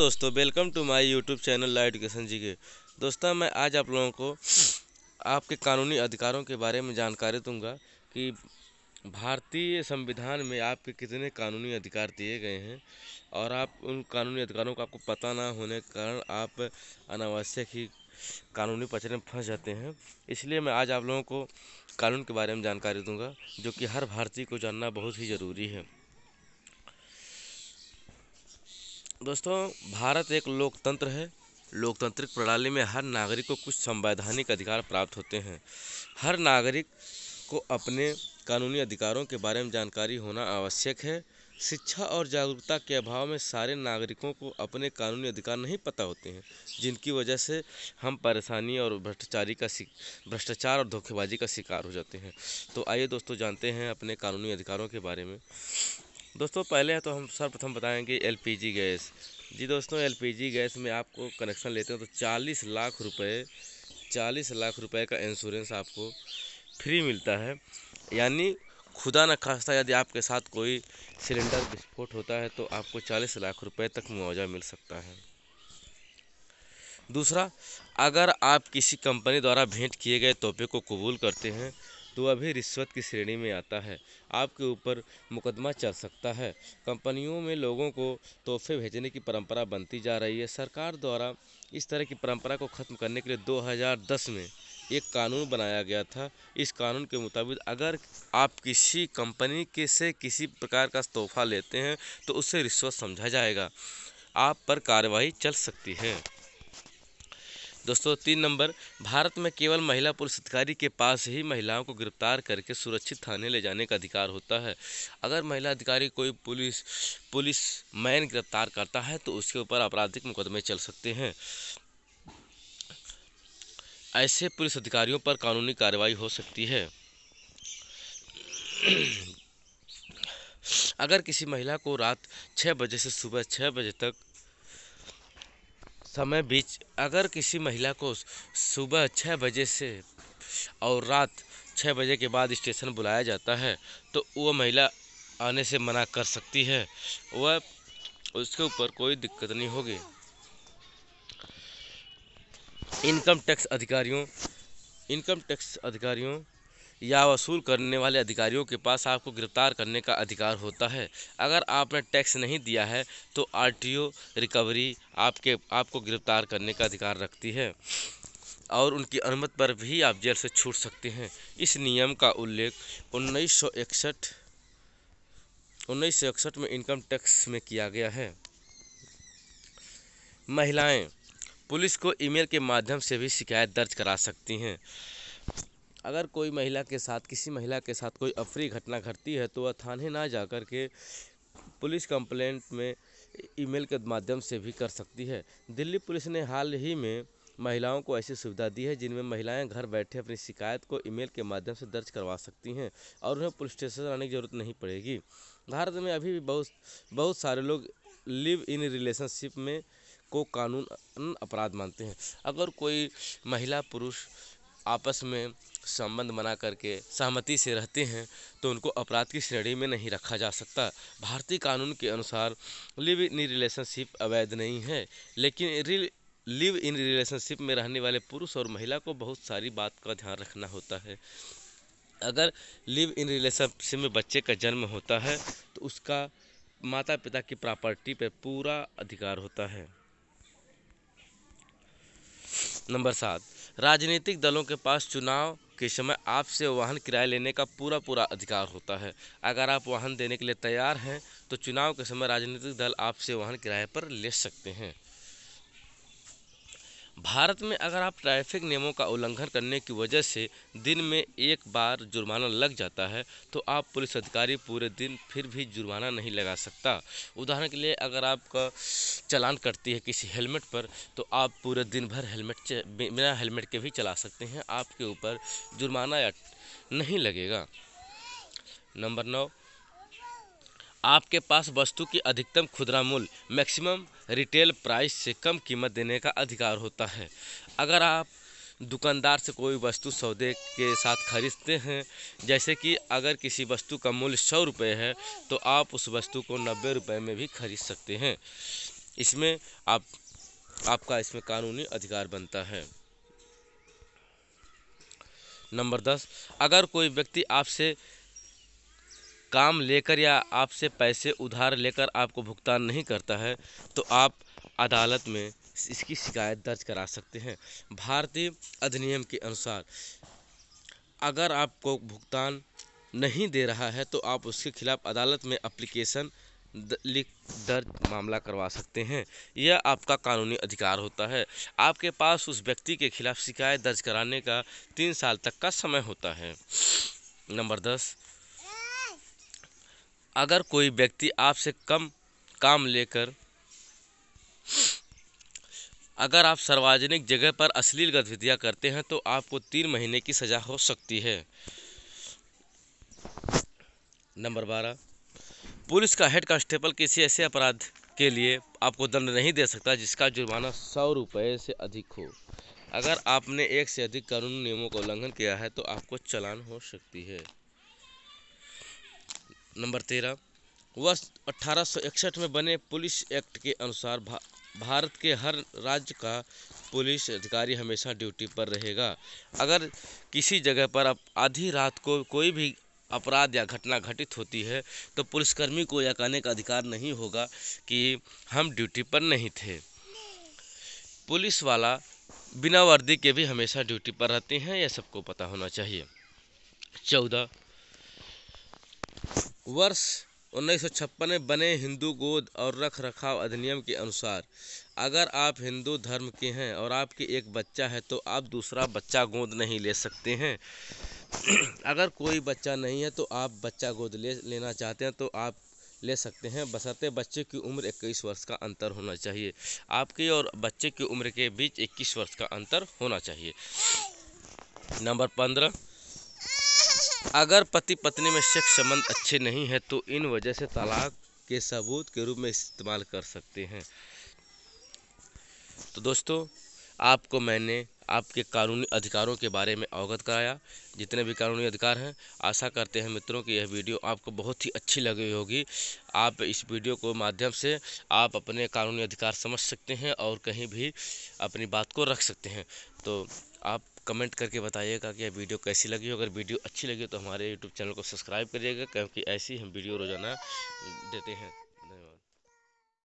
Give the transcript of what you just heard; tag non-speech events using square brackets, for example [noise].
दोस्तों welcome to my YouTube channel live education G K दोस्तों मैं आज आप लोगों को आपके कानूनी अधिकारों के बारे में जानकारी दूंगा कि भारतीय संविधान में आपके कितने कानूनी अधिकार दिए गए हैं और आप उन कानूनी अधिकारों का आपको पता ना होने के कारण आप अनावश्यक ही कानूनी पचरे में फंस जाते हैं इसलिए मैं आज आप लोगों को कानून के बारे में जानकारी दूँगा जो कि हर भारतीय को जानना बहुत ही ज़रूरी है दोस्तों भारत एक लोकतंत्र है लोकतांत्रिक प्रणाली में हर नागरिक को कुछ संवैधानिक अधिकार प्राप्त होते हैं हर नागरिक को अपने कानूनी अधिकारों के बारे में जानकारी होना आवश्यक है शिक्षा और जागरूकता के अभाव में सारे नागरिकों को अपने कानूनी अधिकार नहीं पता होते हैं जिनकी वजह से हम परेशानी और भ्रष्टाचारी का भ्रष्टाचार और धोखेबाजी का शिकार हो जाते हैं तो आइए दोस्तों जानते हैं अपने कानूनी अधिकारों के बारे में दोस्तों पहले तो हम सर्वप्रथम बताएंगे एलपीजी गैस जी दोस्तों एलपीजी गैस में आपको कनेक्शन लेते हैं तो चालीस लाख रुपये चालीस लाख रुपए का इंश्योरेंस आपको फ्री मिलता है यानी खुदा न खास्ता यदि आपके साथ कोई सिलेंडर विस्फोट होता है तो आपको चालीस लाख रुपए तक मुआवजा मिल सकता है दूसरा अगर आप किसी कंपनी द्वारा भेंट किए गए तोहफे को कबूल करते हैं तो अभी रिश्वत की श्रेणी में आता है आपके ऊपर मुकदमा चल सकता है कंपनियों में लोगों को तोहफे भेजने की परंपरा बनती जा रही है सरकार द्वारा इस तरह की परंपरा को ख़त्म करने के लिए 2010 में एक कानून बनाया गया था इस कानून के मुताबिक अगर आप किसी कंपनी के से किसी प्रकार का तोहफा लेते हैं तो उसे रिश्वत समझा जाएगा आप पर कार्रवाई चल सकती है दोस्तों तीन नंबर भारत में केवल महिला पुलिस अधिकारी के पास ही महिलाओं को गिरफ्तार करके सुरक्षित थाने ले जाने का अधिकार होता है अगर महिला अधिकारी कोई पुलिस पुलिस मैन गिरफ्तार करता है तो उसके ऊपर आपराधिक मुकदमे चल सकते हैं ऐसे पुलिस अधिकारियों पर कानूनी कार्रवाई हो सकती है अगर किसी महिला को रात छः बजे से सुबह छः बजे तक समय बीच अगर किसी महिला को सुबह छः बजे से और रात छः बजे के बाद स्टेशन बुलाया जाता है तो वह महिला आने से मना कर सकती है वह उसके ऊपर कोई दिक्कत नहीं होगी इनकम टैक्स अधिकारियों इनकम टैक्स अधिकारियों या वसूल करने वाले अधिकारियों के पास आपको गिरफ्तार करने का अधिकार होता है अगर आपने टैक्स नहीं दिया है तो आरटीओ रिकवरी आपके आपको गिरफ्तार करने का अधिकार रखती है और उनकी अनुमति पर भी आप जेल से छूट सकते हैं इस नियम का उल्लेख उन्नीस सौ इकसठ उन्नीस सौ इकसठ में इनकम टैक्स में किया गया है महिलाएं पुलिस को ईमेल के माध्यम से भी शिकायत दर्ज करा सकती हैं अगर कोई महिला के साथ किसी महिला के साथ कोई अफरी घटना घटती है तो वह थाने ना जा कर के पुलिस कंप्लेंट में ईमेल के माध्यम से भी कर सकती है दिल्ली पुलिस ने हाल ही में महिलाओं को ऐसी सुविधा दी है जिनमें महिलाएं घर बैठे अपनी शिकायत को ईमेल के माध्यम से दर्ज करवा सकती हैं और उन्हें पुलिस स्टेशन आने की ज़रूरत नहीं पड़ेगी भारत में अभी भी बहुत बहुत सारे लोग लिव इन रिलेशनशिप में को कानून अपराध मानते हैं अगर कोई महिला पुरुष आपस में संबंध बना करके सहमति से रहते हैं तो उनको अपराध की श्रेणी में नहीं रखा जा सकता भारतीय कानून के अनुसार लिव इन रिलेशनशिप अवैध नहीं है लेकिन रिल लिव इन रिलेशनशिप में रहने वाले पुरुष और महिला को बहुत सारी बात का ध्यान रखना होता है अगर लिव इन रिलेशनशिप में बच्चे का जन्म होता है तो उसका माता पिता की प्रॉपर्टी पर पूरा अधिकार होता है नंबर सात राजनीतिक दलों के पास चुनाव के समय आपसे वाहन किराए लेने का पूरा पूरा अधिकार होता है अगर आप वाहन देने के लिए तैयार हैं तो चुनाव के समय राजनीतिक दल आपसे वाहन किराए पर ले सकते हैं भारत में अगर आप ट्रैफिक नियमों का उल्लंघन करने की वजह से दिन में एक बार जुर्माना लग जाता है तो आप पुलिस अधिकारी पूरे दिन फिर भी जुर्माना नहीं लगा सकता उदाहरण के लिए अगर आपका चलान कटती है किसी हेलमेट पर तो आप पूरे दिन भर हेलमेट बिना हेलमेट के भी चला सकते हैं आपके ऊपर जुर्माना या नहीं लगेगा नंबर नौ आपके पास वस्तु की अधिकतम खुदरा मूल्य मैक्सिमम रिटेल प्राइस से कम कीमत देने का अधिकार होता है अगर आप दुकानदार से कोई वस्तु सौदे के साथ खरीदते हैं जैसे कि अगर किसी वस्तु का मूल्य सौ रुपये है तो आप उस वस्तु को नब्बे रुपये में भी खरीद सकते हैं इसमें आप आपका इसमें कानूनी अधिकार बनता है नंबर दस अगर कोई व्यक्ति आपसे काम लेकर या आपसे पैसे उधार लेकर आपको भुगतान नहीं करता है तो आप अदालत में इसकी शिकायत दर्ज करा सकते हैं भारतीय अधिनियम के अनुसार अगर आपको भुगतान नहीं दे रहा है तो आप उसके खिलाफ़ अदालत में अप्लीकेशन लिख दर्ज मामला करवा सकते हैं यह आपका कानूनी अधिकार होता है आपके पास उस व्यक्ति के खिलाफ शिकायत दर्ज कराने का तीन साल तक का समय होता है नंबर दस अगर कोई व्यक्ति आपसे कम काम लेकर अगर आप सार्वजनिक जगह पर अश्लील गतिविधियाँ करते हैं तो आपको तीन महीने की सज़ा हो सकती है नंबर बारह पुलिस का हेड कांस्टेबल किसी ऐसे अपराध के लिए आपको दंड नहीं दे सकता जिसका जुर्माना सौ रुपये से अधिक हो अगर आपने एक से अधिक कानून नियमों का उल्लंघन किया है तो आपको चलान हो सकती है नंबर तेरह वर्ष अठारह में बने पुलिस एक्ट के अनुसार भा, भारत के हर राज्य का पुलिस अधिकारी हमेशा ड्यूटी पर रहेगा अगर किसी जगह पर आधी रात को कोई भी अपराध या घटना घटित होती है तो पुलिसकर्मी को यह कहने का अधिकार नहीं होगा कि हम ड्यूटी पर नहीं थे पुलिस वाला बिना वर्दी के भी हमेशा ड्यूटी पर रहते हैं यह सबको पता होना चाहिए चौदह वर्ष उन्नीस में बने हिंदू गोद और रख रखाव अधिनियम के अनुसार अगर आप हिंदू धर्म के हैं और आपके एक बच्चा है तो आप दूसरा बच्चा गोद नहीं ले सकते हैं [clears throat] अगर कोई बच्चा नहीं है तो आप बच्चा गोद ले लेना चाहते हैं तो आप ले सकते हैं बसरते बच्चे की उम्र 21 वर्ष का अंतर होना चाहिए आपके और बच्चे की उम्र के बीच 21 वर्ष का अंतर होना चाहिए नंबर पंद्रह अगर पति पत्नी में सेक्स संबंध अच्छे नहीं हैं तो इन वजह से तलाक के सबूत के रूप में इस्तेमाल कर सकते हैं तो दोस्तों आपको मैंने आपके कानूनी अधिकारों के बारे में अवगत कराया जितने भी कानूनी अधिकार हैं आशा करते हैं मित्रों कि यह वीडियो आपको बहुत ही अच्छी लगी होगी आप इस वीडियो को माध्यम से आप अपने कानूनी अधिकार समझ सकते हैं और कहीं भी अपनी बात को रख सकते हैं तो आप कमेंट करके बताइएगा कि यह वीडियो कैसी लगी हो अगर वीडियो अच्छी लगी हो तो हमारे यूट्यूब चैनल को सब्सक्राइब करिएगा क्योंकि ऐसी हम वीडियो रोज़ाना देते हैं